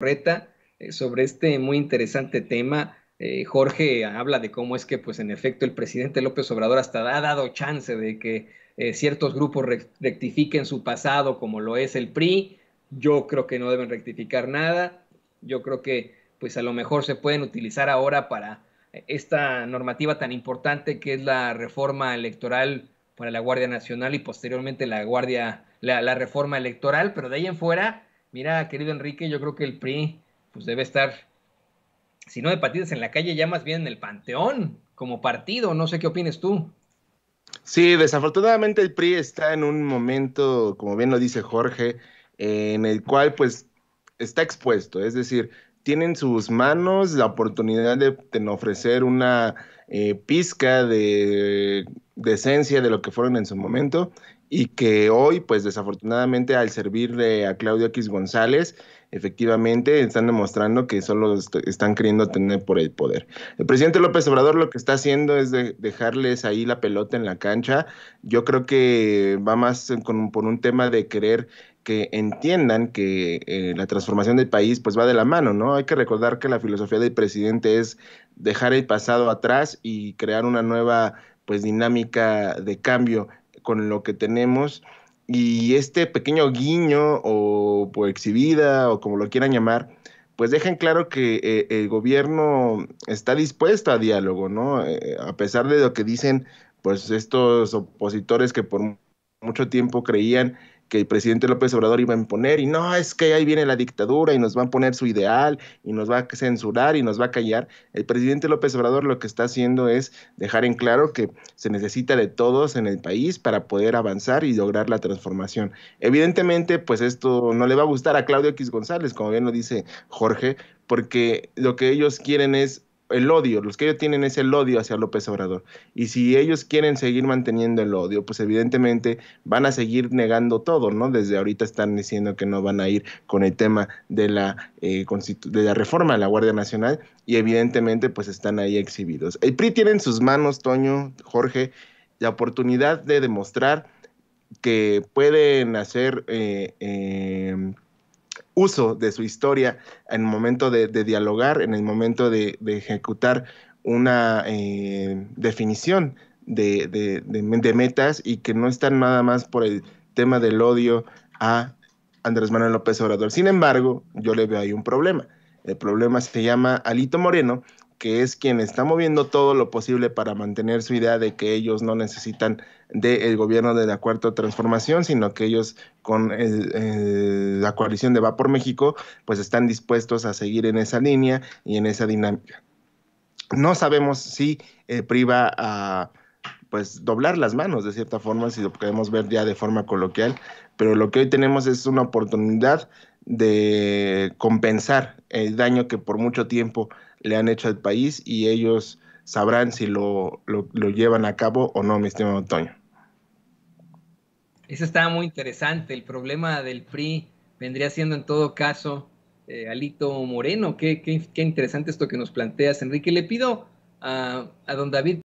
Reta eh, sobre este muy interesante tema. Eh, Jorge habla de cómo es que, pues en efecto, el presidente López Obrador hasta ha dado chance de que eh, ciertos grupos rectifiquen su pasado, como lo es el PRI. Yo creo que no deben rectificar nada. Yo creo que, pues a lo mejor se pueden utilizar ahora para esta normativa tan importante que es la reforma electoral para la Guardia Nacional y posteriormente la Guardia, la, la reforma electoral, pero de ahí en fuera Mira, querido Enrique, yo creo que el PRI pues debe estar, si no de partidas en la calle, ya más bien en el panteón como partido. No sé qué opines tú. Sí, desafortunadamente el PRI está en un momento, como bien lo dice Jorge, en el cual pues está expuesto, es decir, tiene en sus manos la oportunidad de, ofrecer una eh, pizca de decencia de lo que fueron en su momento y que hoy, pues desafortunadamente, al servirle a Claudio X González, efectivamente están demostrando que solo están queriendo tener por el poder. El presidente López Obrador lo que está haciendo es dejarles ahí la pelota en la cancha. Yo creo que va más con, por un tema de querer que entiendan que eh, la transformación del país pues va de la mano, ¿no? Hay que recordar que la filosofía del presidente es dejar el pasado atrás y crear una nueva pues dinámica de cambio con lo que tenemos y este pequeño guiño o, exhibida o como lo quieran llamar, pues dejen claro que eh, el gobierno está dispuesto a diálogo, ¿no? Eh, a pesar de lo que dicen pues estos opositores que por mucho tiempo creían que el presidente López Obrador iba a imponer y no, es que ahí viene la dictadura y nos va a poner su ideal y nos va a censurar y nos va a callar. El presidente López Obrador lo que está haciendo es dejar en claro que se necesita de todos en el país para poder avanzar y lograr la transformación. Evidentemente, pues esto no le va a gustar a Claudio X González, como bien lo dice Jorge, porque lo que ellos quieren es el odio, los que ellos tienen es el odio hacia López Obrador. Y si ellos quieren seguir manteniendo el odio, pues evidentemente van a seguir negando todo, ¿no? Desde ahorita están diciendo que no van a ir con el tema de la, eh, de la reforma de la Guardia Nacional y evidentemente pues están ahí exhibidos. El PRI tiene en sus manos, Toño, Jorge, la oportunidad de demostrar que pueden hacer... Eh, em, uso de su historia en el momento de, dialogar, en el momento de, ejecutar una eh, definición de, de, metas y que no están nada más por el tema del odio a Andrés Manuel López Obrador. Sin embargo, yo le veo ahí un problema. El problema se llama Alito Moreno, que es quien está moviendo todo lo posible para mantener su idea de que ellos no necesitan del gobierno de la Cuarta Transformación, sino que ellos con eh, eh, la coalición de Va por México, pues están dispuestos a seguir en esa línea y en esa dinámica. No sabemos si eh, priva a ah, pues doblar las manos de cierta forma, si lo podemos ver ya de forma coloquial, pero lo que hoy tenemos es una oportunidad de compensar el daño que por mucho tiempo le han hecho al país y ellos sabrán si lo, lo, llevan a cabo o no, mi estimado Antonio. Eso está muy interesante. El problema del PRI vendría siendo en todo caso eh, Alito Moreno. Qué, interesante esto que nos planteas, Enrique. Le pido a don David